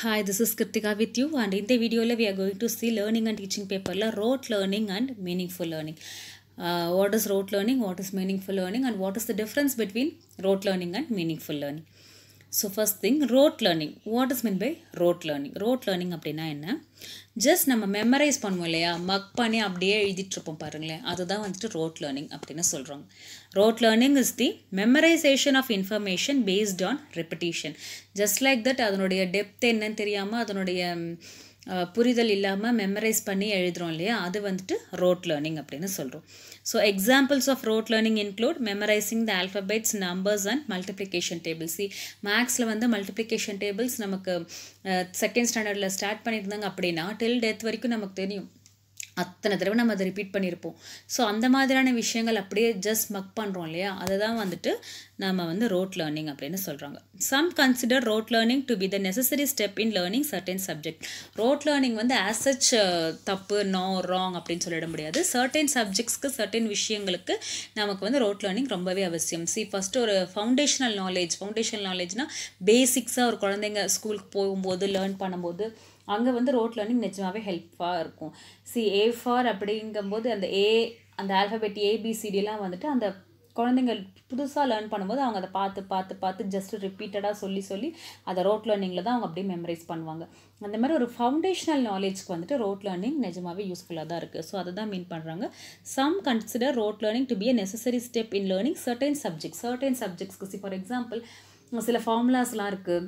Hi, this is Kritika with you and in the video we are going to see learning and teaching paper la rote learning and meaningful learning. Uh, what is rote learning, what is meaningful learning and what is the difference between rote learning and meaningful learning. So first thing rote learning what is mean by rote learning rote learning அப்படின்னா என்ன just நம்ம memorise பண்ணுவோம் இல்லையா மக் பண்ணி அப்படியே எழுதிட்டுருப்போம் பாருங்களேன் அதுதான் வந்துட்டு ரோட் லேர்னிங் அப்படின்னு சொல்கிறோம் rote learning is the memorization of information based on repetition just like that அதனுடைய டெப்த் என்னன்னு தெரியாமல் அதனுடைய புரிதல் இல்லாமல் மெமரைஸ் பண்ணி எழுதுகிறோம் இல்லையா அது வந்துட்டு ரோட் லேர்னிங் அப்படின்னு சொல்கிறோம் so examples of rote learning include memorizing the alphabets numbers and multiplication tables மேக்ஸில் வந்து மல்டிப்ளிகேஷன் டேபிள்ஸ் நமக்கு செகண்ட் ஸ்டாண்டர்டில் ஸ்டார்ட் பண்ணியிருந்தாங்க அப்படின்னா டில் டெத் வரைக்கும் நமக்கு தெரியும் அத்தனை தடவை நம்ம அதை ரிப்பீட் பண்ணியிருப்போம் ஸோ அந்த மாதிரியான விஷயங்கள் அப்படியே ஜஸ்ட் மக் பண்ணுறோம் இல்லையா அதை தான் வந்துட்டு நம்ம வந்து ரோட் லேர்னிங் அப்படின்னு சொல்கிறாங்க some consider rote learning to be the necessary step in learning certain subject rote learning வந்து ஆஸ் சச் uh, தப்பு நோ ராங் அப்படின்னு சொல்லிட முடியாது சர்டைன் சப்ஜெக்ட்ஸ்க்கு சர்டைன் விஷயங்களுக்கு நமக்கு வந்து ரோட் லேர்னிங் ரொம்பவே அவசியம் சி ஃபஸ்ட்டு ஒரு ஃபவுண்டேஷனல் நாலேஜ் ஃபவுண்டேஷனல் நாலேஜ்னால் பேசிக்ஸாக ஒரு குழந்தைங்க ஸ்கூலுக்கு போகும்போது லேர்ன் பண்ணும்போது அங்கே வந்து ரோட் லேர்னிங் நிஜமாகவே ஹெல்ப்ஃபாக இருக்கும் சி ஏ ஃபார் அப்படிங்கும்போது அந்த ஏ அந்த ஆல்ஃபபெட் ஏபிசிடிலாம் வந்துட்டு அந்த குழந்தைங்க புதுசாக லேர்ன் பண்ணும்போது அவங்க அதை பார்த்து பார்த்து பார்த்து ஜஸ்ட் ரிப்பீட்டடாக சொல்லி சொல்லி அதை ரோட் லேர்னிங்கில் தான் அவங்க அப்படியே மெமரைஸ் பண்ணுவாங்க அந்த மாதிரி ஒரு ஃபவுண்டேஷனல் நாலேஜ்க்கு வந்துட்டு ரோட் லேர்னிங் நிஜமாகவே யூஸ்ஃபுல்லாக தான் இருக்குது ஸோ அதை தான் மீன் பண்ணுறாங்க some consider rote learning to be a necessary step in learning certain subject certain சப்ஜெக்ட்ஸ்க்கு சி ஃபார் எக்ஸாம்பிள் சில ஃபார்முலாஸ்லாம் இருக்குது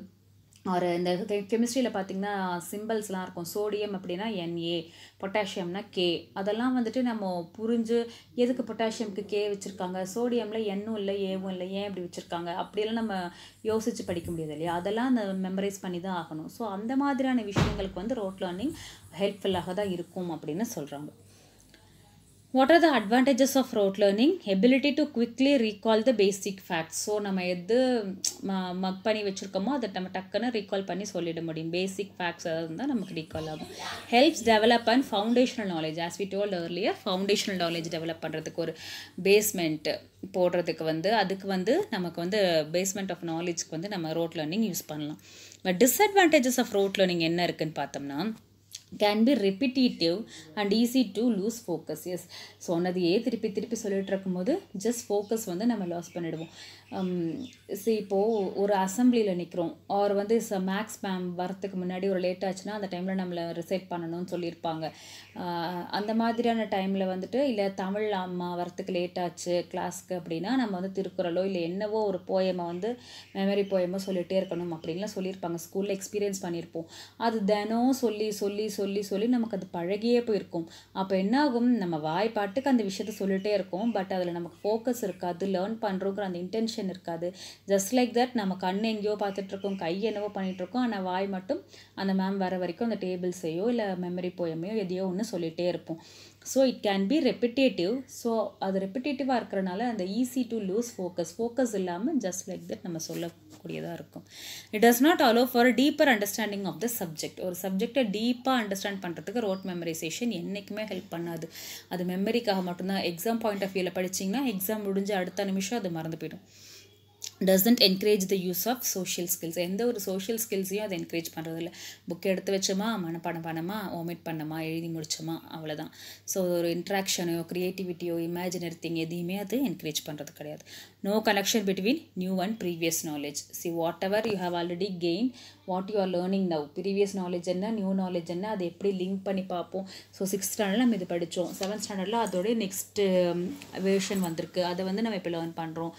ஒரு இந்த கெமிஸ்ட்ரியில் பார்த்திங்கன்னா சிம்பிள்ஸ்லாம் இருக்கும் சோடியம் அப்படின்னா என்ஏ பொட்டாசியம்னா கே அதெல்லாம் வந்துட்டு நம்ம புரிஞ்சு எதுக்கு பொட்டாசியம்க்கு கே வச்சுருக்காங்க சோடியமில் என்னும் இல்லை ஏவும் இல்லை ஏன் இப்படி வச்சுருக்காங்க அப்படியெல்லாம் நம்ம யோசித்து படிக்க முடியாது இல்லையா அதெல்லாம் அந்த மெமரைஸ் பண்ணி தான் ஆகணும் ஸோ அந்த மாதிரியான விஷயங்களுக்கு வந்து ரோட் லேர்னிங் ஹெல்ப்ஃபுல்லாக தான் இருக்கும் அப்படின்னு சொல்கிறாங்க what are the advantages of rote learning ability to quickly recall the basic facts so நம்ம எது ம மக் பண்ணி வச்சுருக்கோமோ அதை நம்ம டக்குன்னு ரீகால் பண்ணி சொல்லிட முடியும் பேசிக் ஃபேக்ட்ஸ் அதாவது தான் நமக்கு ரீகால் ஆகும் helps develop and foundational knowledge as we told earlier foundational knowledge develop பண்ணுறதுக்கு ஒரு பேஸ்மெண்ட்டு போடுறதுக்கு வந்து அதுக்கு வந்து நமக்கு வந்து பேஸ்மெண்ட் ஆஃப் நாலேஜ்க்கு வந்து நம்ம ரோட் லேர்னிங் யூஸ் பண்ணலாம் but disadvantages of rote learning என்ன இருக்குதுன்னு பார்த்தோம்னா can be repetitive and easy to lose focus yes so onadhu e thirupi thirupi solittirukkum bodhu just focus vandha nama loss panniduvom see இப்போது ஒரு அசம்பிளியில் நிற்கிறோம் அவர் வந்து ச maths ma'am வரத்துக்கு முன்னாடி ஒரு லேட் ஆச்சுன்னா அந்த டைமில் நம்மளை ரிசைட் பண்ணணும்னு சொல்லியிருப்பாங்க அந்த மாதிரியான டைமில் வந்துட்டு இல்லை தமிழ் அம்மா வரத்துக்கு லேட் ஆச்சு கிளாஸ்க்கு அப்படின்னா நம்ம வந்து திருக்குறளோ இல்லை என்னவோ ஒரு போயமை வந்து மெமரி போயமோ சொல்லிகிட்டே இருக்கணும் அப்படின்லாம் சொல்லியிருப்பாங்க ஸ்கூலில் எக்ஸ்பீரியன்ஸ் பண்ணியிருப்போம் அது தினம் சொல்லி சொல்லி சொல்லி சொல்லி நமக்கு அது பழகியே போயிருக்கும் அப்போ என்னாகும் நம்ம வாய்ப்பாட்டுக்கு அந்த விஷயத்த சொல்லிகிட்டே இருக்கோம் பட் அதில் நமக்கு ஃபோக்கஸ் இருக்காது லேர்ன் பண்ணுறோங்கிற அந்த இன்டென்ஷன் டென்ஷன் இருக்காது ஜஸ்ட் லைக் தட் நம்ம கண் எங்கேயோ பார்த்துட்ருக்கோம் கை என்னவோ பண்ணிகிட்ருக்கோம் ஆனால் வாய் மட்டும் அந்த மேம் வர வரைக்கும் அந்த டேபிள்ஸையோ இல்லை மெமரி போயமையோ எதையோ ஒன்று சொல்லிகிட்டே இருப்போம் so it can be repetitive so அது ரெப்பிட்டேட்டிவாக இருக்கிறனால அந்த easy to lose focus focus இல்லாமல் ஜஸ்ட் லைக் தட் நம்ம சொல்லக்கூடியதாக இருக்கும் it does not allow for deeper understanding of the subject ஒரு சப்ஜெக்டை டீப்பாக அண்டர்ஸ்டாண்ட் பண்ணுறதுக்கு ரோட் மெமரைசேஷன் என்றைக்குமே ஹெல்ப் பண்ணாது அது மெமரிக்காக மட்டும்தான் எக்ஸாம் பாயிண்ட் ஆஃப் வியூவில் படிச்சிங்கன்னா எக்ஸாம் முடிஞ்ச அடுத்த நிமிஷம் அது மறந்து போயிடும் doesn't encourage the use of social skills எந்த ஒரு சோஷியல் ஸ்கில்ஸையும் அதை என்கரேஜ் பண்ணுறதில்ல புக் எடுத்து வச்சோமா மனப்பாடம் பண்ணமா ஓமிட் பண்ணமா எழுதி முடிச்சோமா அவ்வளோதான் ஸோ ஒரு இன்ட்ராக்ஷனோ க்ரியேட்டிவிட்டியோ இமேஜினரி திங் எதையுமே அது என்கரேஜ் பண்ணுறது கிடையாது no connection between new and previous knowledge see whatever you have already gain what you are learning now previous knowledge என்ன நியூ நாலேஜ் என்ன அதை எப்படி லிங்க் பண்ணி பார்ப்போம் ஸோ சிக்ஸ்த் ஸ்டாண்டர்டில் நம்ம இது படித்தோம் செவன்த் ஸ்டாண்டர்டில் அதோடய நெக்ஸ்ட்டு வேர்ஷன் um, வந்திருக்கு அதை வந்து நம்ம இப்போ லேர்ன் பண்ணுறோம்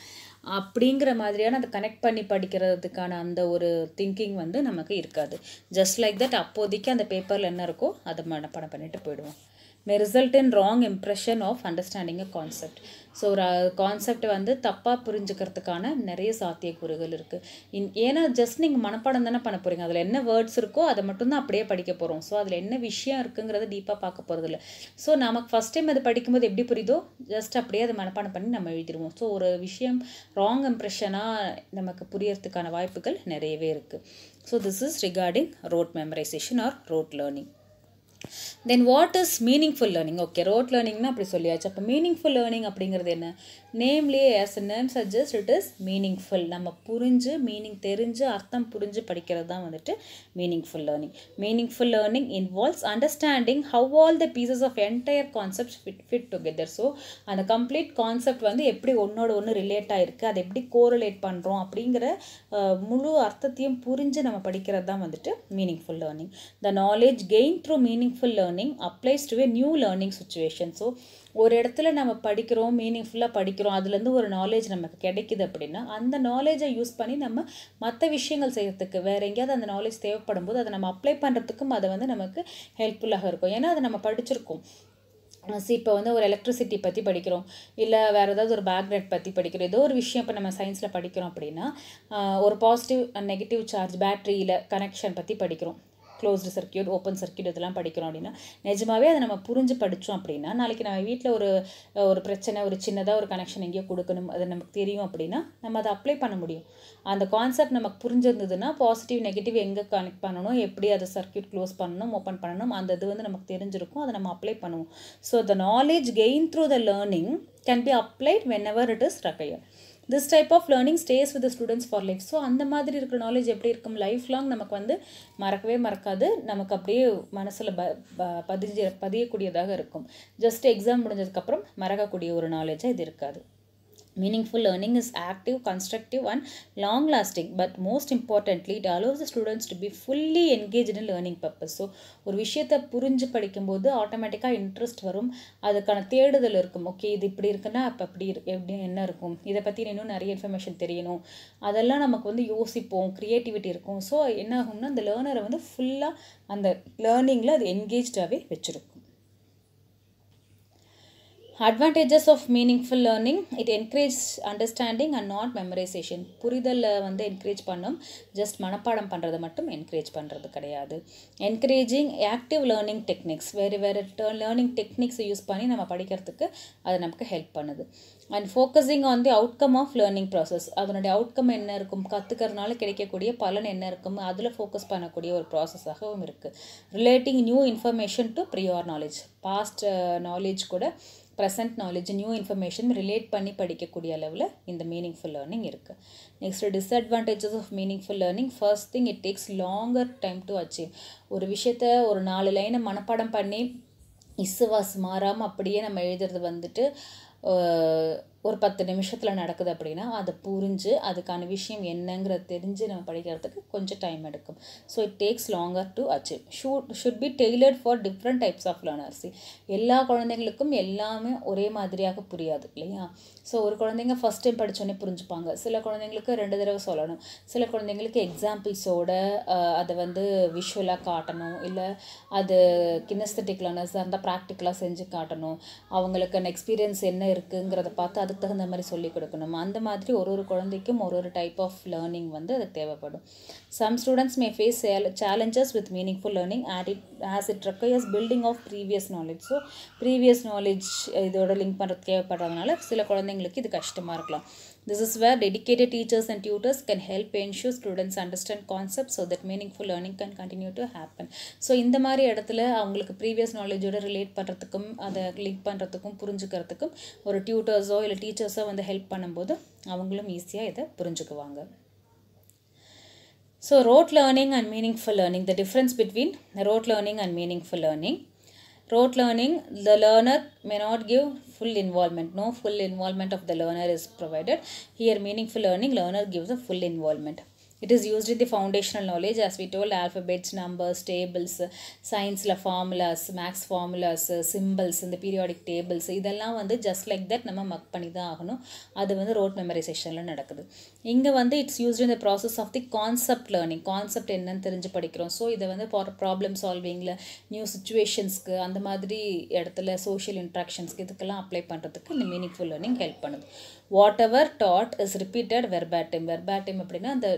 அப்படிங்கிற மாதிரியான அதை கனெக்ட் பண்ணி படிக்கிறதுக்கான அந்த ஒரு திங்கிங் வந்து நமக்கு இருக்காது ஜஸ்ட் லைக் தட் அப்போதைக்கு அந்த பேப்பரில் என்ன இருக்கோ அதை மனப்பணம் பண்ணிட்டு போயிடுவோம் may result in wrong impression of understanding a concept so ஒரு கான்செப்ட் வந்து தப்பாக புரிஞ்சுக்கிறதுக்கான நிறைய சாத்தியக்கூறுகள் இருக்குது இன் ஏன்னா ஜஸ்ட் நீங்கள் மனப்பாடம் தானே பண்ண போகிறீங்க அதில் என்ன வேர்ட்ஸ் இருக்கோ அதை மட்டும்தான் அப்படியே படிக்க போகிறோம் ஸோ அதில் என்ன விஷயம் இருக்குங்கிறத டீப்பாக பார்க்க போகிறதில்ல ஸோ நமக்கு ஃபஸ்ட் டைம் அது படிக்கும்போது எப்படி புரியுதோ ஜஸ்ட் அப்படியே அதை மனப்பாடம் பண்ணி நம்ம எழுதிடுவோம் ஸோ ஒரு விஷயம் ராங் இம்ப்ரெஷனாக நமக்கு புரியறதுக்கான வாய்ப்புகள் நிறையவே இருக்குது so this is regarding rote memorisation or rote learning then what is meaningful learning okay rote லேர்னிங்னா அப்படி சொல்லியாச்சு அப்போ மீனிங்ஃபுல் லேர்னிங் அப்படிங்கிறது என்ன நேம்லேயே as a name suggest it is meaningful நம்ம புரிஞ்சு மீனிங் தெரிஞ்சு அர்த்தம் புரிஞ்சு படிக்கிறது தான் வந்துட்டு meaningful learning meaningful learning involves understanding how all the pieces of entire concept fit fit together so அந்த கம்ப்ளீட் கான்செப்ட் வந்து எப்படி ஒன்றோட ஒன்று ரிலேட் ஆகிருக்கு அதை எப்படி கோரிலேட் பண்ணுறோம் அப்படிங்கிற முழு அர்த்தத்தையும் புரிஞ்சு நம்ம படிக்கிறது தான் வந்துட்டு meaningful learning the knowledge gain through meaning meaningful learning applies to a new learning situation so ஒரு இடத்துல நம்ம படிக்கிறோம் மீனிங்ஃபுல்லாக படிக்கிறோம் அதுலேருந்து ஒரு நாலேஜ் நமக்கு கிடைக்குது அப்படின்னா அந்த நாலேஜை யூஸ் பண்ணி நம்ம மற்ற விஷயங்கள் செய்கிறதுக்கு வேறு எங்கேயாவது அந்த நாலேஜ் தேவைப்படும் போது அதை நம்ம அப்ளை பண்ணுறதுக்கும் அதை வந்து நமக்கு ஹெல்ப்ஃபுல்லாக இருக்கும் ஏன்னா அதை நம்ம படிச்சிருக்கோம் இப்போ வந்து ஒரு எலக்ட்ரிசிட்டி பற்றி படிக்கிறோம் இல்லை வேறு ஏதாவது ஒரு மேக்னெட் பற்றி படிக்கிறோம் ஏதோ ஒரு விஷயம் இப்போ நம்ம சயின்ஸில் படிக்கிறோம் அப்படின்னா ஒரு பாசிட்டிவ் அண்ட் நெகட்டிவ் சார்ஜ் பேட்டரியில் கனெக்ஷன் பற்றி படிக்கிறோம் க்ளோஸ்டு சர்க்கியூட் ஓப்பன் சர்க்கியூட் இதெல்லாம் படிக்கிறோம் அப்படின்னா நிஜமாகவே அதை நம்ம புரிஞ்சு படித்தோம் அப்படின்னா நாளைக்கு நம்ம வீட்டில் ஒரு ஒரு பிரச்சனை ஒரு சின்னதாக ஒரு கனெக்ஷன் எங்கேயோ கொடுக்கணும் அது நமக்கு தெரியும் அப்படின்னா நம்ம அதை அப்ளை பண்ண முடியும் அந்த கான்செப்ட் நமக்கு புரிஞ்சிருந்ததுன்னா பாசிட்டிவ் நெகட்டிவ் எங்கே கனெக்ட் பண்ணணும் எப்படி அதை சர்க்கியூட் க்ளோஸ் பண்ணணும் ஓப்பன் பண்ணணும் அந்த இது வந்து நமக்கு தெரிஞ்சிருக்கும் அதை நம்ம அப்ளை பண்ணுவோம் so the knowledge gain through the learning can be applied whenever it is require this type of learning stays with students for life so அந்த மாதிரி இருக்கிற நாலேஜ் எப்படி இருக்கும் லைஃப் லாங் நமக்கு வந்து மறக்கவே மறக்காது நமக்கு அப்படியே மனசில் ப பதிஞ்ச பதியக்கூடியதாக இருக்கும் ஜஸ்ட் எக்ஸாம் முடிஞ்சதுக்கப்புறம் மறக்கக்கூடிய ஒரு நாலேஜாக இது இருக்காது Meaningful learning is active, constructive and long lasting but most importantly it allows the students to be fully engaged in learning purpose. So ஒரு விஷயத்தை புரிஞ்சு படிக்கும்போது ஆட்டோமேட்டிக்காக இன்ட்ரெஸ்ட் வரும் அதுக்கான தேடுதல் இருக்கும் ஓகே இது இப்படி இருக்குன்னா அப்போ அப்படி எப்படி என்ன இருக்கும் இதை பற்றி இன்னும் நிறைய இன்ஃபர்மேஷன் தெரியணும் அதெல்லாம் நமக்கு வந்து யோசிப்போம் க்ரியேட்டிவிட்டி இருக்கும் ஸோ என்ன ஆகும்னா அந்த லேர்னரை வந்து ஃபுல்லாக அந்த லேர்னிங்கில் அது என்கேஜாகவே வச்சிடும் advantages of meaningful learning it encourage understanding and not memorization புரிதலில் வந்து என்கரேஜ் பண்ணும் ஜஸ்ட் மனப்பாடம் பண்ணுறது மட்டும் என்கரேஜ் பண்ணுறது கிடையாது என்கரேஜிங் ஆக்டிவ் லேர்னிங் டெக்னிக்ஸ் வேறு வேறு லேர்னிங் டெக்னிக்ஸ் யூஸ் பண்ணி நம்ம படிக்கிறதுக்கு அது நமக்கு ஹெல்ப் பண்ணுது and focusing on the outcome of learning process அதனுடைய அவுட்கம் என்ன இருக்கும் கற்றுக்கிறதுனால கிடைக்கக்கூடிய பலன் என்ன இருக்கும் அதில் ஃபோக்கஸ் பண்ணக்கூடிய ஒரு ப்ராசஸாகவும் இருக்குது relating new information to prior knowledge past knowledge கூட present knowledge new information relate பண்ணி படிக்கக்கூடிய அளவில் இந்த மீனிங்ஃபுல் லேர்னிங் இருக்குது next disadvantages of meaningful learning first thing it takes longer time to achieve ஒரு விஷயத்த ஒரு நாலு லைனை மனப்பாடம் பண்ணி இசுவாஸ் மாறாமல் அப்படியே நம்ம எழுதுறது வந்துட்டு ஒரு பத்து நிமிஷத்தில் நடக்குது அப்படின்னா அதை புரிஞ்சு அதுக்கான விஷயம் என்னங்கிறத தெரிஞ்சு நம்ம படிக்கிறதுக்கு கொஞ்சம் டைம் எடுக்கும் so it takes longer to achieve should should be tailored for different types of learners எல்லா குழந்தைங்களுக்கும் எல்லாமே ஒரே மாதிரியாக புரியாது இல்லையா ஸோ ஒரு குழந்தைங்க ஃபஸ்ட் டைம் படித்தோன்னே புரிஞ்சுப்பாங்க சில குழந்தைங்களுக்கு ரெண்டு தடவை சொல்லணும் சில குழந்தைங்களுக்கு எக்ஸாம்பிள்ஸோடு அதை வந்து விஷுவலாக காட்டணும் இல்லை அது கினஸ்தட்டிக் லேர்னர்ஸாக இருந்தால் ப்ராக்டிக்கலாக செஞ்சு காட்டணும் அவங்களுக்கு அந்த எக்ஸ்பீரியன்ஸ் என்ன இருக்குங்கிறத பார்த்து அதுக்கு தகுந்த மாதிரி சொல்லிக் கொடுக்கணும் அந்த மாதிரி ஒரு ஒரு குழந்தைக்கும் ஒரு ஒரு டைப் ஆஃப் லேர்னிங் வந்து அது தேவைப்படும் some students may face challenges with meaningful learning add it as it requires building of previous knowledge so previous knowledge இதோட லிங்க் பண்ணுறது தேவைப்படுறதுனால சில குழந்தைங்களுக்கு இது கஷ்டமாக இருக்கலாம் this is where dedicated teachers and tutors can help ensure students understand concept so that meaningful learning can continue to happen so இந்த மாதிரி இடத்துல அவங்களுக்கு ப்ரீவியஸ் நாலேஜோட ரிலேட் பண்ணுறதுக்கும் அதை லிங்க் பண்ணுறதுக்கும் புரிஞ்சுக்கிறதுக்கும் ஒரு டியூட்டர்ஸோ இல்லை டீச்சர்ஸோ வந்து ஹெல்ப் பண்ணும்போது அவங்களும் ஈஸியாக இதை புரிஞ்சுக்குவாங்க So rote learning and meaningful learning, the difference between rote learning and meaningful learning. Rote learning, the learner may not give full involvement. No full involvement of the learner is provided. Here meaningful learning, learner gives a full involvement. It is used in the foundational knowledge as we told alphabets, numbers, tables, சயின்ஸில் formulas maths formulas symbols இந்த periodic tables இதெல்லாம் வந்து just like that நம்ம மக் பண்ணி தான் ஆகணும் அது வந்து ரோட் மெமரைசேஷனில் நடக்குது இங்கே வந்து it's used the process of the concept learning concept என்னன்னு தெரிஞ்சு படிக்கிறோம் ஸோ இதை வந்து ப்ராப்ளம் சால்விங்கில் நியூ சுச்சுவேஷன்ஸ்க்கு அந்த மாதிரி இடத்துல சோஷியல் இன்ட்ராக்ஷன்ஸ்க்கு இதுக்கெல்லாம் அப்ளை பண்ணுறதுக்கு இந்த மீனிங்ஃபுல் லேர்னிங் ஹெல்ப் பண்ணுது whatever that is repeated verbatim verbatim அப்படின்னா அந்த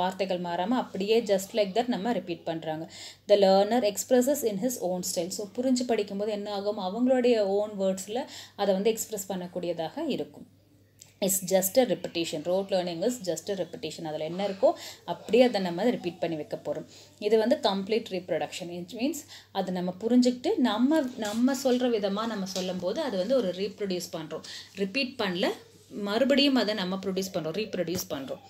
வார்த்தைகள் மாறாமல் அப்படியே ஜஸ்ட் லைக் தட் நம்ம ரிப்பீட் பண்ணுறாங்க the learner expresses in his own style so புரிஞ்சு படிக்கும்போது என்ன ஆகும் அவங்களுடைய ஓன் வேர்ட்ஸில் அதை வந்து எக்ஸ்ப்ரெஸ் பண்ணக்கூடியதாக இருக்கும் it's just a repetition rote learning is just a repetition அதில் என்ன இருக்கோ அப்படியே அதை நம்ம ரிப்பீட் பண்ணி வைக்க போகிறோம் இது வந்து கம்ப்ளீட் ரீப்ரொடக்ஷன் இட் மீன்ஸ் அதை நம்ம புரிஞ்சுக்கிட்டு நம்ம நம்ம சொல்கிற விதமாக நம்ம சொல்லும்போது அது வந்து ஒரு ரீப்ரொடியூஸ் பண்ணுறோம் ரிப்பீட் பண்ணல மறுபடியும் அதை நம்ம ப்ரொடியூஸ் பண்ணுறோம் ரீப்ரொடியூஸ் பண்ணுறோம்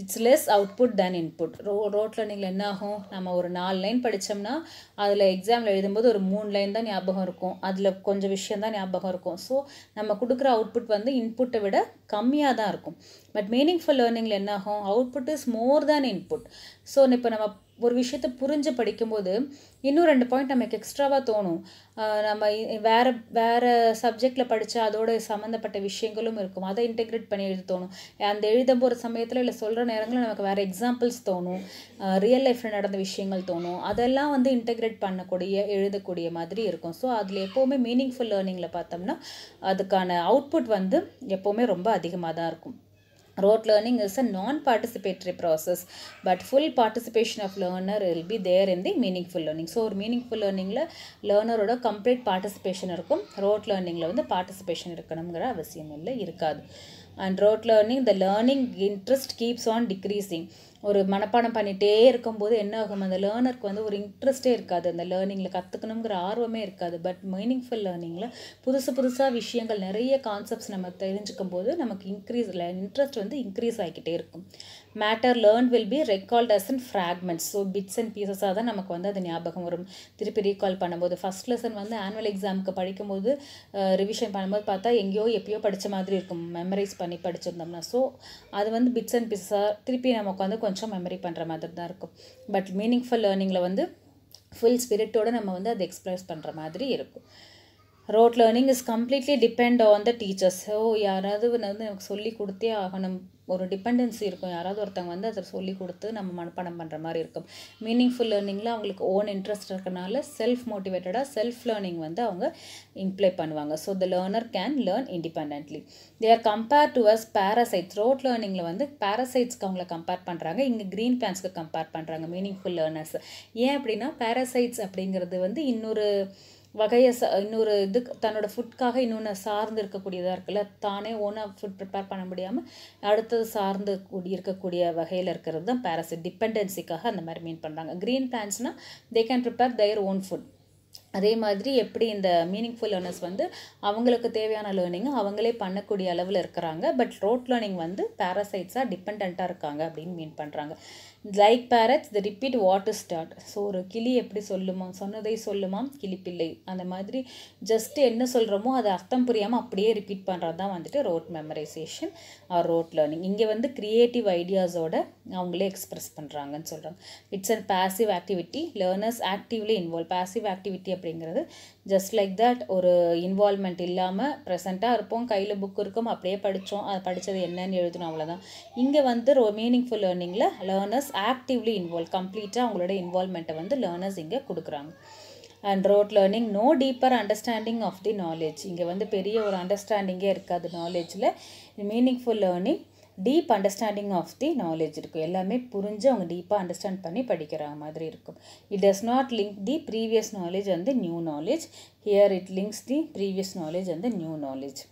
it's less output then input rote rote நீங்கள் என்ன ஆகும் நம்ம ஒரு நாலு லைன் படித்தோம்னா அதில் எக்ஸாமில் எழுதும்போது ஒரு மூணு லைன் தான் ஞாபகம் இருக்கும் அதில் கொஞ்சம் விஷயம் தான் ஞாபகம் இருக்கும் ஸோ நம்ம கொடுக்குற அவுட்புட் வந்து இன்புட்டை விட கம்மியாக தான் இருக்கும் பட் மீனிங்ஃபுல் லேர்னிங்கில் என்ன ஆகும் output is more than input so இப்போ நம்ம ஒரு விஷயத்தை புரிஞ்சு படிக்கும்போது இன்னும் ரெண்டு பாயிண்ட் நமக்கு எக்ஸ்ட்ராவாக தோணும் நம்ம வேறு வேறு சப்ஜெக்டில் படித்தா அதோட சம்மந்தப்பட்ட விஷயங்களும் இருக்கும் அதை இன்டெகிரேட் பண்ணி எழுத தோணும் அந்த எழுத போகிற சமயத்தில் இல்லை சொல்கிற நேரங்களில் நமக்கு வேறு எக்ஸாம்பிள்ஸ் தோணும் ரியல் லைஃப்பில் நடந்த விஷயங்கள் தோணும் அதெல்லாம் வந்து இன்டெகிரேட் பண்ணக்கூடிய எழுதக்கூடிய மாதிரி இருக்கும் ஸோ அதில் எப்போவுமே மீனிங்ஃபுல் லேர்னிங்கில் பார்த்தோம்னா அதுக்கான அவுட்புட் வந்து எப்போவுமே ரொம்ப அதிகமாக தான் இருக்கும் rote learning is a non-participatory process but full participation of learner will be there in the meaningful learning so ஒரு மீனிங்ஃபுல் லேர்னிங்கில் லேர்னரோட கம்ப்ளீட் பார்ட்டிசிபேஷன் இருக்கும் ரோட் லேர்னிங்கில் வந்து பார்ட்டிசிபேஷன் இருக்கணுங்கிற அவசியம் இல்லை இருக்காது and rote learning the learning interest keeps on decreasing ஒரு மனப்பாடம் பண்ணிகிட்டே இருக்கும்போது என்ன ஆகும் அந்த லேர்னருக்கு வந்து ஒரு இன்ட்ரெஸ்ட்டே இருக்காது அந்த லேர்னிங்கில் கற்றுக்கணுங்கிற ஆர்வமே இருக்காது பட் மீனிங்ஃபுல் லேர்னிங்கில் புதுசு புதுசாக விஷயங்கள் நிறைய கான்செப்ட்ஸ் நம்ம தெரிஞ்சுக்கும் போது நமக்கு இன்க்ரீஸ் இன்ட்ரெஸ்ட் வந்து இன்க்ரீஸ் ஆகிக்கிட்டே இருக்கும் matter learn will be recalled as and fragments so bits and பீசஸாக தான் நமக்கு வந்து அது ஞாபகம் வரும் திருப்பி ரீகால் பண்ணும்போது ஃபஸ்ட் லெசன் வந்து ஆனுவல் எக்ஸாமுக்கு படிக்கும்போது ரிவிஷன் பண்ணும்போது பார்த்தா எங்கேயோ எப்பயோ படித்த மாதிரி இருக்கும் மெமரைஸ் பண்ணி படிச்சிருந்தோம்னா ஸோ அது வந்து பிட்ஸ் அண்ட் பீசஸாக திருப்பி நம்ம உட்காந்து கொஞ்சம் மெமரி பண்ணுற மாதிரி தான் இருக்கும் பட் மீனிங்ஃபுல் லேர்னிங்கில் வந்து ஃபுல் ஸ்பிரிட்டோடு நம்ம வந்து அதை எக்ஸ்ப்ரெஸ் பண்ணுற மாதிரி இருக்கும் rote learning is completely depend on the teachers so யாராவது வந்து நமக்கு சொல்லி கொடுத்தே ஆகணும் ஒரு டிபெண்டன்சி இருக்கும் யாராவது ஒருத்தவங்க வந்து அதை சொல்லி கொடுத்து நம்ம மனப்பாடம் பண்ணுற மாதிரி இருக்கும் மீனிங்ஃபுல் லேர்னிங்கில் அவங்களுக்கு ஓன் இன்ட்ரெஸ்ட் இருக்கிறனால செல்ஃப் மோட்டிவேட்டடாக செல்ஃப் லேர்னிங் வந்து அவங்க இம்ப்ளை பண்ணுவாங்க so the learner can learn independently they are compare to as parasites rote லேர்னிங்கில் வந்து பேரசைட்ஸ்க்கு அவங்கள கம்பேர் பண்ணுறாங்க இங்கே க்ரீன் பிளான்ஸ்க்கு கம்பேர் பண்ணுறாங்க மீனிங்ஃபுல் லேர்னர்ஸ் ஏன் அப்படின்னா பேரசைட்ஸ் அப்படிங்கிறது வந்து இன்னொரு வகையை ச இன்னொரு இதுக்கு தன்னோட ஃபுட்காக இன்னொன்று சார்ந்து இருக்கக்கூடியதாக இருக்குல்ல தானே ஓனாக ஃபுட் ப்ரிப்பேர் பண்ண முடியாமல் அடுத்தது சார்ந்து கூடி இருக்கக்கூடிய வகையில் இருக்கிறது தான் பேரசிட் டிபெண்டன்சிக்காக அந்த மாதிரி மீன் பண்ணுறாங்க க்ரீன் பிளான்ஸ்னால் they can prepare their own food அதே மாதிரி எப்படி இந்த மீனிங்ஃபுல் லேர்னர்ஸ் வந்து அவங்களுக்கு தேவையான லேர்னிங்கும் அவங்களே பண்ணக்கூடிய அளவில் இருக்கிறாங்க பட் ரோட் லேர்னிங் வந்து பேரசைட்ஸாக டிபெண்ட்டாக இருக்காங்க அப்படின்னு மீன் பண்ணுறாங்க like parrots the repeat what is start so ஒரு கிளி எப்படி சொல்லுமா சொன்னதை சொல்லுமா கிளிப்பிள்ளை அந்த மாதிரி ஜஸ்ட்டு என்ன சொல்கிறோமோ அதை அர்த்தம் புரியாமல் அப்படியே ரிப்பீட் பண்ணுறது தான் வந்துட்டு rote memorisation or rote learning இங்கே வந்து க்ரியேட்டிவ் ஐடியாஸோட அவங்களே எக்ஸ்ப்ரெஸ் பண்ணுறாங்கன்னு சொல்கிறாங்க it's and passive activity learners actively involve passive activity அப்படிங்கிறது ஜஸ்ட் லைக் தட் ஒரு இன்வால்மெண்ட் இல்லாமல் ப்ரெசண்ட்டாக இருப்போம் கையில் புக் இருக்கும் அப்படியே படித்தோம் அது படித்தது என்னன்னு எழுதணும் அவ்வளோதான் இங்கே வந்து ரோ மீனிங்ஃபுல் லேர்னிங்கில் லேர்னர்ஸ் ஆக்டிவ்லி இன்வால்வ் கம்ப்ளீட்டாக அவங்களோட இன்வால்மெண்ட்டை வந்து லேர்னர்ஸ் இங்கே கொடுக்குறாங்க and rote learning no deeper understanding of the knowledge இங்கே வந்து பெரிய ஒரு அண்டர்ஸ்டாண்டிங்கே இருக்காது நாலேஜில் meaningful learning deep understanding of the knowledge இருக்கும் எல்லாமே புரிஞ்சு அவங்க டீப்பாக அண்டர்ஸ்டாண்ட் பண்ணி படிக்கிற மாதிரி இருக்கும் it does not link the previous knowledge and new knowledge here it links the previous knowledge and new knowledge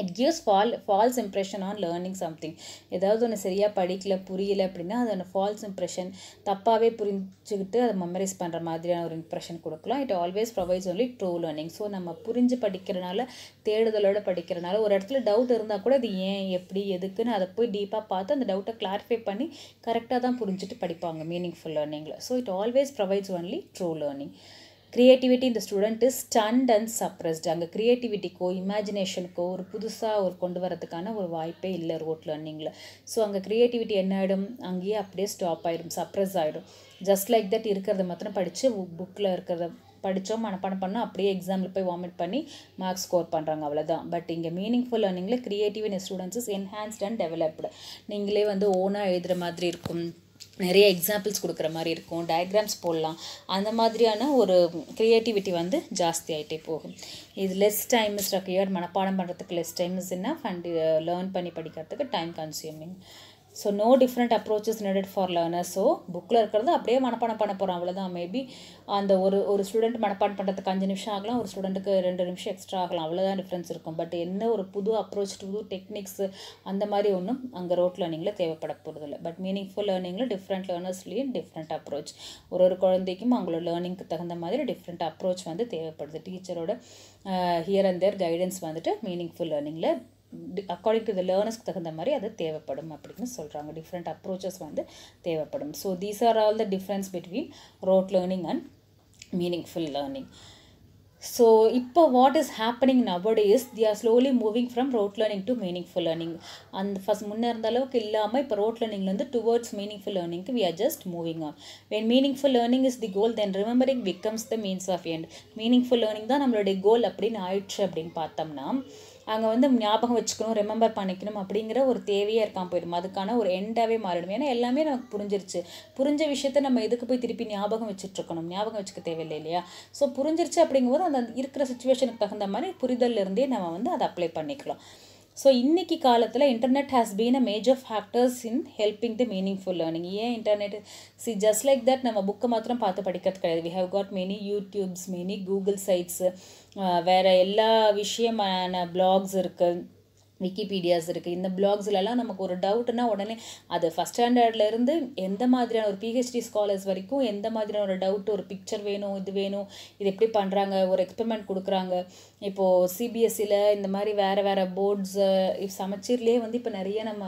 it gives fall false impression on learning something ஏதாவது ஒன்று சரியாக படிக்கல புரியல அப்படின்னா அது ஒன்று ஃபால்ஸ் இம்ப்ரெஷன் தப்பாகவே புரிஞ்சுக்கிட்டு அதை மெமரைஸ் பண்ணுற மாதிரியான ஒரு இம்ப்ரெஷன் கொடுக்கலாம் it always provides only true learning so நம்ம புரிஞ்சு படிக்கிறனால தேடுதலோடு படிக்கிறனால ஒரு இடத்துல டவுட் இருந்தால் கூட அது ஏன் எப்படி எதுக்குன்னு அதை போய் டீப்பாக பார்த்து அந்த டவுட்டை கிளாரிஃபை பண்ணி கரெக்டாக தான் புரிஞ்சுட்டு படிப்பாங்க மீனிங்ஃபுல் லேர்னிங்கில் so it always provides only true learning creativity இந்த ஸ்டூடெண்ட்டு ஸ்டண்ட் அண்ட் சப்ரஸ்டு அங்கே க்ரியேட்டிவிட்டிக்கோ இமேஜினேஷனுக்கோ ஒரு புதுசாக ஒரு கொண்டு வரதுக்கான ஒரு வாய்ப்பே இல்லை ரோட் லேர்னிங்கில் ஸோ அங்கே க்ரியேட்டிவிட்டி என்ன ஆகிடும் அங்கேயே அப்படியே ஸ்டாப் ஆகிடும் சப்ரஸ் ஆகிடும் ஜஸ்ட் லைக் தட் இருக்கிறத மாத்திரம் படித்து புக்கில் இருக்கிறத படித்தோம் மனப்பாடம் பண்ணோம் அப்படியே எக்ஸாமில் போய் வாமிட் பண்ணி மார்க்ஸ் ஸ்கோர் பண்ணுறாங்க அவ்வளோதான் பட் இங்கே மீனிங்ஃபுல் லேர்னிங்கில் creative in students enhanced and developed நீங்களே வந்து ஓனாக எழுதுகிற மாதிரி இருக்கும் நிறைய எக்ஸாம்பிள்ஸ் கொடுக்குற மாதிரி இருக்கும் டயக்ராம்ஸ் போடலாம் அந்த மாதிரியான ஒரு க்ரியேட்டிவிட்டி வந்து ஜாஸ்தி ஆகிட்டே போகும் இது லெஸ் டைம் இஸ் ரெக்யர்ட் மனப்பாடம் பண்ணுறதுக்கு லெஸ் டைம் இஸ் என்ன ஃபண்ட் லேர்ன் பண்ணி படிக்கிறதுக்கு time consuming so no different approaches needed for learner so புக்கில் இருக்கிறது அப்படியே மனப்பாடம் பண்ண போகிறோம் அவ்வளோதான் மேபி அந்த ஒரு ஒரு ஸ்டூடெண்ட் மனப்பாடம் பண்ணுறதுக்கு அஞ்சு நிமிஷம் ஆகலாம் ஒரு ஸ்டூடெண்ட்டுக்கு ரெண்டு நிமிஷம் எக்ஸ்ட்ரா ஆகலாம் அவ்வளோதான் டிஃப்ரென்ஸ் இருக்கும் பட் என்ன ஒரு புது அப்ரோச் புது டெக்னிக்ஸ் அந்த மாதிரி ஒன்றும் அங்கே ரோட் லேர்னிங்கில் தேவைப்பட போகிறதில்ல பட் மீனிங்ஃபுல் லேர்னிங்கில் டிஃப்ரெண்ட் லேர்னர்ஸ்லேயும் டிஃப்ரெண்ட் அப்ரோச் ஒரு ஒரு குழந்தைக்கும் அவங்களோட லேர்னிங்க்கு தகுந்த மாதிரி டிஃப்ரெண்ட் அப்ரோச் வந்து தேவைப்படுது டீச்சரோட ஹியர் அண்ட் தேர் கைடன்ஸ் வந்துட்டு மீனிங்ஃபுல் லேர்னிங்கில் அக்கார்டிங் டு த லேர்னர்ஸ்க்கு தகுந்த மாதிரி அது தேவைப்படும் அப்படின்னு சொல்கிறாங்க டிஃப்ரெண்ட் அப்ரோச்சஸ் வந்து தேவைப்படும் so these are all the difference between rote learning and meaningful learning so இப்போ what is happening now that is the are slowly moving from rote learning to meaningful learning அந்த ஃபஸ்ட் முன்னே இருந்த அளவுக்கு இல்லாமல் இப்போ rote லேர்னிங்லேருந்து டுவர்ட்ஸ் மீனிங்ஃபுல் லேர்னிங்க்கு we are just moving on when meaningful learning is the goal then remembering becomes the means of end meaningful learning தான் நம்மளுடைய கோல் அப்படின்னு ஆயிடுச்சு அப்படின்னு பார்த்தோம்னா அங்கே வந்து ஞாபகம் வச்சுக்கணும் ரிமெம்பர் பண்ணிக்கணும் அப்படிங்கிற ஒரு தேவையாக இருக்காமல் போயிடும் அதுக்கான ஒரு எண்டாகவே மாறிடும் ஏன்னா எல்லாமே நமக்கு புரிஞ்சிருச்சு புரிஞ்ச விஷயத்தை நம்ம எதுக்கு போய் திருப்பி ஞாபகம் வச்சுட்ருக்கணும் ஞாபகம் வச்சுக்க தேவையில்லை இல்லையா ஸோ புரிஞ்சிருச்சு அப்படிங்கும்போது அந்த இருக்கிற சுச்சுவேஷனுக்கு தகுந்த மாதிரி இருந்தே நம்ம வந்து அதை அப்ளை பண்ணிக்கலாம் ஸோ இன்றைக்கி காலத்தில் internet has been a major factors in helping the meaningful learning ஏன் internet see just like that நம்ம புக்கை மாத்திரம் பார்த்து படிக்கிறது கிடையாது we have got many YouTubes many Google sites வேறு எல்லா விஷயமான பிளாக்ஸ் இருக்குது விக்கிபீடியாஸ் இருக்குது இந்த பிளாக்ஸ்லலாம் நமக்கு ஒரு டவுட்னா உடனே அது ஃபஸ்ட் ஸ்டாண்டர்ட்லேருந்து எந்த மாதிரியான ஒரு பிஹெச்டி ஸ்காலர்ஸ் வரைக்கும் எந்த மாதிரியான ஒரு டவுட் ஒரு பிக்சர் வேணும் இது வேணும் இது எப்படி பண்ணுறாங்க ஒரு எக்ஸ்பெரிமெண்ட் கொடுக்குறாங்க இப்போது சிபிஎஸ்சியில் e இந்த மாதிரி வேறு வேறு போர்ட்ஸு சமச்சீர்லேயே வந்து இப்போ நிறைய நம்ம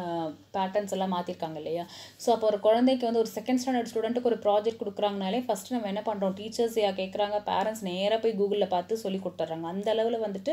பேட்டர்ன்ஸ் எல்லாம் மாற்றிருக்காங்க இல்லையா ஸோ அப்போ ஒரு குழந்தைக்கு வந்து ஒரு செகண்ட் ஸ்டாண்டர்ட் ஸ்டூடெண்ட்டுக்கு ஒரு ப்ராஜெக்ட் கொடுக்குறாங்கனாலே ஃபஸ்ட்டு நம்ம என்ன பண்ணுறோம் டீச்சர்ஸ் யா கேட்குறாங்க பேரண்ட்ஸ் நேராக போய் கூகுளில் பார்த்து சொல்லி கொடுத்துட்றாங்க அந்த அளவில் வந்துட்டு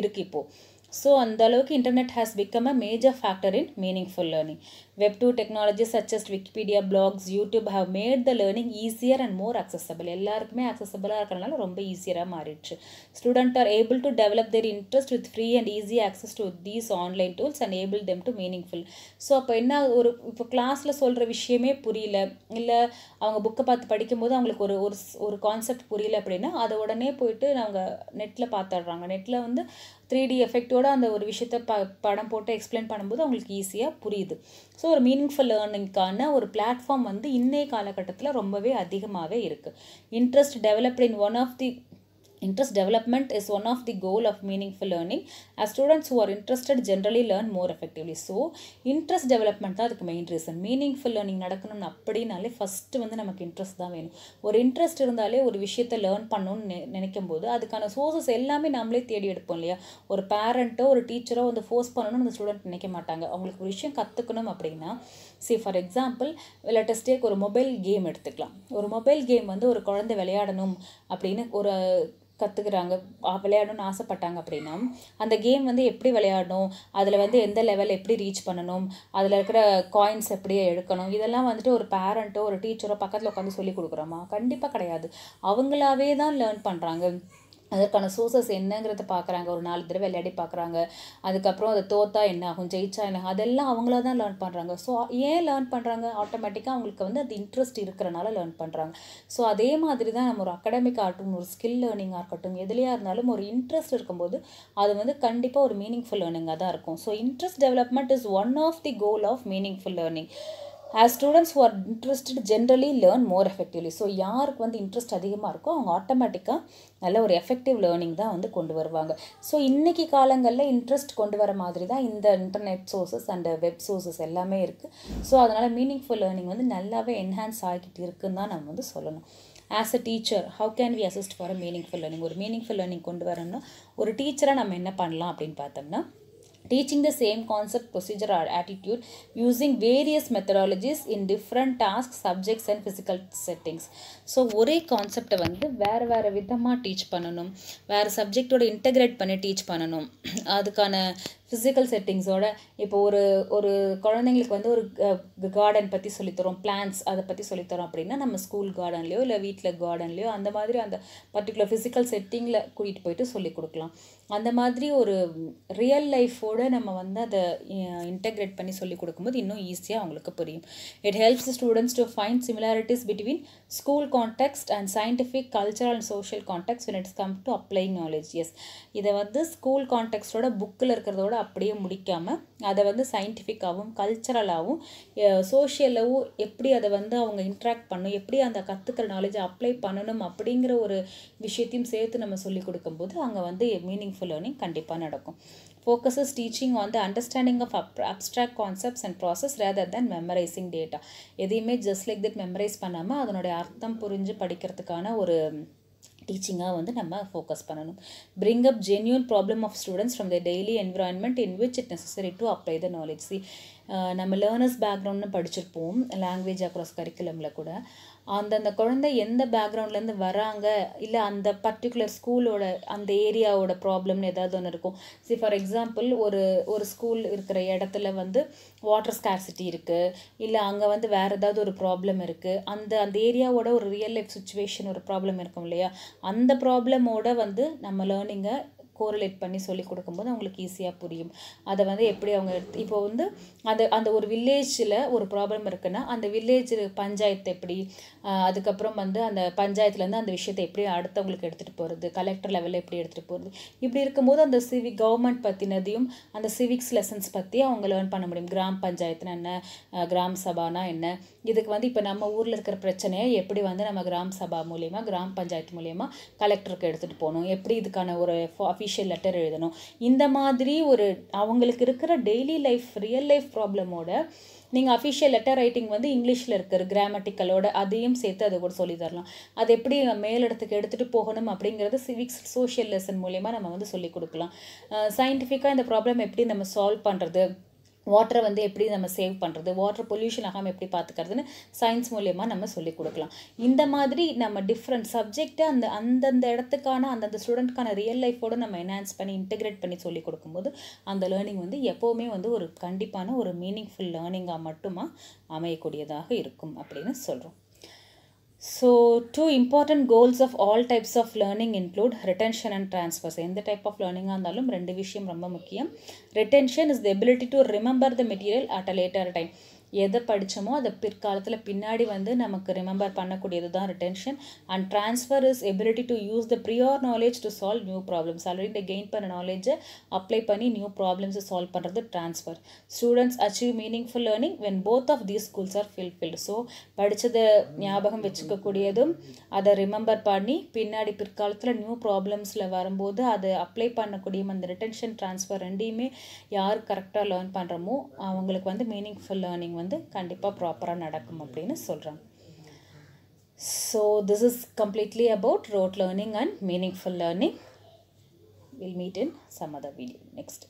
இருக்குது இப்போது ஸோ அந்த அளவுக்கு internet has become a major factor in meaningful learning web two technology such as Wikipedia blogs YouTube have made the learning easier and more accessible எல்லாருக்குமே அக்சசபிளாக இருக்கிறனால ரொம்ப ஈஸியராக மாறிடுச்சு student are able to develop their interest with free and easy access to these online tools and able them to meaningful so அப்போ என்ன ஒரு இப்போ கிளாஸில் சொல்கிற விஷயமே புரியல இல்லை அவங்க புக்கை பார்த்து படிக்கும்போது அவங்களுக்கு ஒரு ஒரு ஒரு கான்செப்ட் புரியல அப்படின்னா அதை உடனே போயிட்டு அவங்க நெட்டில் பார்த்துடுறாங்க நெட்டில் வந்து த்ரீ டி எஃபெக்டோட சிம்பிளாக அந்த ஒரு விஷயத்த ப படம் போட்டு எக்ஸ்பிளைன் பண்ணும்போது அவங்களுக்கு ஈஸியாக புரியுது ஸோ ஒரு மீனிங்ஃபுல் லேர்னிங்க்கான ஒரு பிளாட்ஃபார்ம் வந்து இன்றைய காலகட்டத்தில் ரொம்பவே அதிகமாகவே இருக்குது interest developed in one of the interest development is one of the goal of meaningful learning as students who are interested generally learn more effectively so interest development தான் அதுக்கு மெயின் ரீசன் மீனிங்ஃபுல் லேர்னிங் நடக்கணும்னு அப்படின்னாலே first வந்து நமக்கு interest தான் வேணும் ஒரு interest இருந்தாலே ஒரு விஷயத்தை லேர்ன் பண்ணணும்னு நினைக்கும் போது அதுக்கான சோர்சஸ் எல்லாமே நம்மளே தேடி எடுப்போம் இல்லையா ஒரு பேரண்ட்டோ ஒரு டீச்சரோ வந்து ஃபோர்ஸ் பண்ணணும்னு அந்த ஸ்டூடெண்ட் நினைக்க மாட்டாங்க அவங்களுக்கு ஒரு விஷயம் கற்றுக்கணும் அப்படின்னா சி ஃபார் எக்ஸாம்பிள் லேட்டஸ்ட் ஒரு மொபைல் கேம் எடுத்துக்கலாம் ஒரு மொபைல் கேம் வந்து ஒரு குழந்தை விளையாடணும் அப்படின்னு ஒரு கற்றுக்குறாங்க விளையாடணும்னு ஆசைப்பட்டாங்க அப்படின்னா அந்த கேம் வந்து எப்படி விளையாடணும் அதில் வந்து எந்த லெவல் எப்படி ரீச் பண்ணணும் அதில் இருக்கிற காயின்ஸ் எப்படி எடுக்கணும் இதெல்லாம் வந்துட்டு ஒரு பேரண்ட்டோ ஒரு டீச்சரோ பக்கத்தில் உட்காந்து சொல்லி கொடுக்குறோமா கண்டிப்பாக கிடையாது அவங்களாவே தான் லேர்ன் பண்ணுறாங்க அதற்கான சோர்சஸ் என்னங்கிறத பார்க்குறாங்க ஒரு நாலு தடவை விளையாடி பார்க்குறாங்க அதுக்கப்புறம் அதை தோத்தா என்ன ஆகும் ஜெயிச்சா என்ன அதெல்லாம் அவங்கள தான் லேர்ன் பண்ணுறாங்க ஸோ ஏன் லேர்ன் பண்ணுறாங்க ஆட்டோமேட்டிக்காக அவங்களுக்கு வந்து அது இன்ட்ரெஸ்ட் இருக்கிறனால லேர்ன் பண்ணுறாங்க ஸோ அதே மாதிரி தான் நம்ம ஒரு அகடமிக் ஆகட்டும் ஒரு ஸ்கில் லேர்னிங்காக இருக்கட்டும் எதுலையாக இருந்தாலும் ஒரு இன்ட்ரெஸ்ட் இருக்கும்போது அது வந்து கண்டிப்பாக ஒரு மீனிங்ஃபுல் லேர்னிங்காக தான் இருக்கும் so interest development is one of the goal of meaningful learning as students who are interested generally learn more effectively so யாருக்கு வந்து இன்ட்ரெஸ்ட் அதிகமாக இருக்கோ அவங்க ஆட்டோமேட்டிக்காக நல்ல ஒரு எஃபெக்டிவ் லேர்னிங் தான் வந்து கொண்டு வருவாங்க ஸோ இன்றைக்கி காலங்களில் இன்ட்ரெஸ்ட் கொண்டு வர மாதிரி தான் இந்த internet sources and web sources எல்லாமே இருக்குது ஸோ அதனால் மீனிங்ஃபுல் லேர்னிங் வந்து நல்லாவே என்ஹான்ஸ் ஆகிக்கிட்டு இருக்குன்னு தான் நம்ம வந்து சொல்லணும் as a teacher how can we assist for a meaningful learning ஒரு மீனிங்ஃபுல் லேர்னிங் கொண்டு வரணும்னா ஒரு டீச்சராக நம்ம என்ன பண்ணலாம் அப்படின்னு பார்த்தோம்னா teaching the same concept, procedure or attitude using various methodologies in different tasks, subjects and physical settings. So ஒரே கான்செப்டை வந்து வேறு வேறு விதமாக டீச் பண்ணணும் வேறு சப்ஜெக்டோட இன்டகிரேட் பண்ணி டீச் பண்ணணும் அதுக்கான ஃபிசிக்கல் செட்டிங்ஸோட இப்போ ஒரு ஒரு குழந்தைங்களுக்கு வந்து ஒரு கார்டன் பற்றி சொல்லித்தரோம் பிளான்ஸ் அதை பற்றி சொல்லித்தரோம் அப்படின்னா நம்ம ஸ்கூல் கார்டன்லேயோ இல்லை வீட்டில் கார்டன்லேயோ அந்த மாதிரி அந்த பர்டிகுலர் ஃபிசிக்கல் செட்டிங்கில் கூட்டிகிட்டு போயிட்டு சொல்லிக் கொடுக்கலாம் அந்த மாதிரி ஒரு ரியல் லைஃபோடு நம்ம வந்து அதை இன்டெக்ரேட் பண்ணி சொல்லிக் கொடுக்கும்போது இன்னும் ஈஸியாக அவங்களுக்கு புரியும் it helps students to find similarities between school contact and scientific cultural and social contact when it's come to applying knowledge as இதை வந்து ஸ்கூல் கான்டெக்ட்டோட புக்கில் இருக்கிறதோட கூட அப்படியே முடிக்காமல் அதை வந்து சயின்டிஃபிக்காகவும் கல்ச்சரலாகவும் சோஷியலாகவும் எப்படி அதை வந்து அவங்க இன்ட்ராக்ட் பண்ணும் எப்படி அந்த கற்றுக்கிற நாலேஜை அப்ளை பண்ணணும் அப்படிங்கிற ஒரு விஷயத்தையும் சேர்த்து நம்ம சொல்லிக் கொடுக்கும்போது அங்கே வந்து மீனிங்ஃபுல் லேர்னிங் கண்டிப்பாக நடக்கும் focuses teaching on understanding of up abstract concepts and process rather than memorising data எதையுமே ஜஸ்ட் லைக் தட் மெமரைஸ் பண்ணாமல் அதனுடைய அர்த்தம் புரிஞ்சு படிக்கிறதுக்கான ஒரு டீச்சிங்காக வந்து நம்ம ஃபோக்கஸ் பண்ணணும் bring up genuine problem of students from the daily environment in which it necessary to apply the knowledge see நம்ம லேர்னர்ஸ் பேக்ரவுண்ட்னு படிச்சிருப்போம் லாங்குவேஜ் அக்ராஸ் கரிக்குலமில் கூட அந்தந்த குழந்தை எந்த பேக்ரவுண்ட்லேருந்து வராங்க இல்லை அந்த பர்டிகுலர் ஸ்கூலோட அந்த ஏரியாவோட ப்ராப்ளம்னு ஏதாவது ஒன்று இருக்கும் சி ஃபார் எக்ஸாம்பிள் ஒரு ஒரு ஸ்கூல் இருக்கிற இடத்துல வந்து வாட்டர் ஸ்கார்சிட்டி இருக்குது இல்லை அங்கே வந்து வேறு ஏதாவது ஒரு ப்ராப்ளம் இருக்குது அந்த அந்த ஏரியாவோட ஒரு ரியல் லைஃப் சுச்சுவேஷன் ஒரு ப்ராப்ளம் இருக்கும் இல்லையா அந்த ப்ராப்ளமோட வந்து நம்ம லேர்னிங்கை கோரிலேட் பண்ணி சொல்லி கொடுக்கும்போது அவங்களுக்கு ஈஸியாக புரியும் அதை வந்து எப்படி அவங்க எடுத்து இப்போ வந்து அந்த அந்த ஒரு வில்லேஜில் ஒரு ப்ராப்ளம் இருக்குன்னா அந்த வில்லேஜ் பஞ்சாயத்து எப்படி அதுக்கப்புறம் வந்து அந்த பஞ்சாயத்துலேருந்து அந்த விஷயத்தை எப்படி அடுத்தவங்களுக்கு எடுத்துகிட்டு போகிறது கலெக்டர் லெவலில் எப்படி எடுத்துகிட்டு போகிறது இப்படி இருக்கும்போது அந்த சிவிக் கவர்மெண்ட் பற்றினதையும் அந்த சிவிக்ஸ் லெசன்ஸ் பற்றி அவங்க லேர்ன் பண்ண முடியும் கிராம் பஞ்சாயத்துனா என்ன கிராம் சபானா என்ன இதுக்கு வந்து இப்போ நம்ம ஊரில் இருக்கிற பிரச்சனையை எப்படி வந்து நம்ம கிராம் சபா மூலியமாக கிராம் பஞ்சாயத்து மூலயமா கலெக்டருக்கு எடுத்துகிட்டு போகணும் எப்படி இதுக்கான ஒரு அஃபிஷியல் லெட்டர் எழுதணும் இந்த மாதிரி ஒரு அவங்களுக்கு இருக்கிற டெய்லி லைஃப் ரியல் லைஃப் ப்ராப்ளமோட நீங்கள் அஃபிஷியல் லெட்டர் ரைட்டிங் வந்து இங்கிலீஷில் இருக்கிற கிராமட்டிக்கலோட அதையும் சேர்த்து அதை கூட சொல்லி தரலாம் அது எப்படி மேலிடத்துக்கு எடுத்துகிட்டு போகணும் அப்படிங்கிறது சிவிக்ஸ் சோஷியல் லெசன் மூலயமா நம்ம வந்து சொல்லி கொடுக்கலாம் சயின்டிஃபிக்காக இந்த ப்ராப்ளம் எப்படி நம்ம சால்வ் பண்ணுறது வாட்டரை வந்து எப்படி நம்ம சேவ் பண்ணுறது வாட்டர் பொல்யூஷன் ஆகாமல் எப்படி பார்த்துக்கிறதுன்னு சயின்ஸ் மூலயமா நம்ம சொல்லிக் கொடுக்கலாம் இந்த மாதிரி நம்ம டிஃப்ரெண்ட் சப்ஜெக்டை அந்த அந்தந்த இடத்துக்கான அந்தந்த ஸ்டூடெண்ட்க்கான ரியல் லைஃபோடு நம்ம என்ஹான்ஸ் பண்ணி இன்டெகிரேட் பண்ணி சொல்லிக் கொடுக்கும்போது அந்த லேர்னிங் வந்து எப்போவுமே வந்து ஒரு கண்டிப்பான ஒரு மீனிங்ஃபுல் லேர்னிங்காக மட்டுமா அமையக்கூடியதாக இருக்கும் அப்படின்னு சொல்கிறோம் So two important goals of all types of learning include retention and transfer. In the type of learning ஆனாலும் ரெண்டு விஷயம் ரொம்ப Retention is the ability to remember the material at a later time. எதை படித்தோமோ அதை பிற்காலத்தில் பின்னாடி வந்து நமக்கு ரிமெம்பர் பண்ணக்கூடியது தான் retention and transfer is ability to use the prior knowledge to solve new problems already இந்த கெயின் பண்ண நாலேஜை அப்ளை பண்ணி நியூ ப்ராப்ளம்ஸை சால்வ் பண்ணுறது transfer students achieve meaningful learning when both of these schools are fulfilled so படித்ததை ஞாபகம் வச்சுக்கக்கூடியதும் அதை remember பண்ணி பின்னாடி பிற்காலத்தில் நியூ ப்ராப்ளம்ஸில் வரும்போது அதை அப்ளை பண்ணக்கூடிய அந்த ரிட்டென்ஷன் ட்ரான்ஸ்ஃபர் ரெண்டையுமே யார் கரெக்டாக லேர்ன் பண்ணுறோமோ அவங்களுக்கு வந்து மீனிங்ஃபுல் லேர்னிங் வந்து வந்து கண்டிப்பாக ப்ராப்பராக நடக்கும் அப்படின்னு சொல்கிறாங்க so this is completely about rote learning and meaningful learning will meet in some other video next